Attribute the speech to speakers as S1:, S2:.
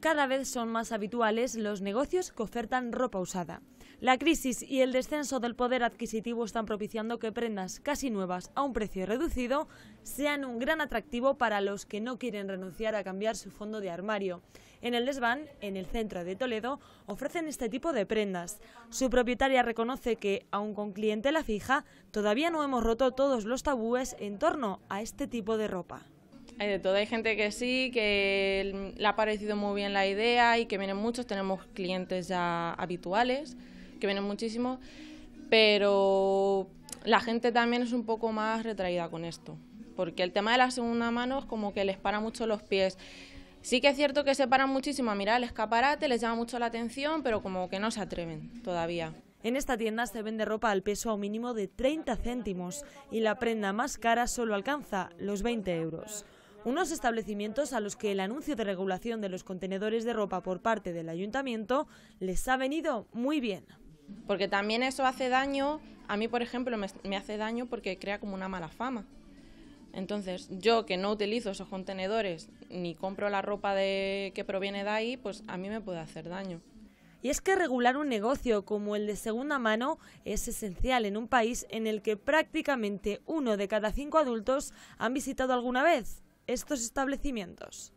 S1: cada vez son más habituales los negocios que ofertan ropa usada. La crisis y el descenso del poder adquisitivo están propiciando que prendas casi nuevas a un precio reducido sean un gran atractivo para los que no quieren renunciar a cambiar su fondo de armario. En el desván, en el centro de Toledo, ofrecen este tipo de prendas. Su propietaria reconoce que, aun con la fija, todavía no hemos roto todos los tabúes
S2: en torno a este tipo de ropa. Hay de hay gente que sí, que le ha parecido muy bien la idea y que vienen muchos, tenemos clientes ya habituales, que vienen muchísimo pero la gente también es un poco más retraída con esto, porque el tema de la segunda mano es como que les para mucho los pies. Sí que es cierto que se paran muchísimo a mirar el escaparate, les llama mucho la atención, pero como que no se atreven todavía. En esta tienda se vende ropa al peso a un mínimo de 30 céntimos y la prenda más
S1: cara solo alcanza los 20 euros unos establecimientos a los que el anuncio de
S2: regulación de los contenedores de ropa por parte del ayuntamiento les ha venido muy bien. Porque también eso hace daño, a mí por ejemplo me, hace daño porque crea como una mala fama. Entonces, yo que no utilizo esos contenedores ni compro la ropa de, que proviene de ahí, pues a mí me puede hacer daño.
S1: Y es que regular un negocio como el de segunda mano es esencial en un país en el que prácticamente uno de cada cinco adultos han visitado alguna vez estos establecimientos.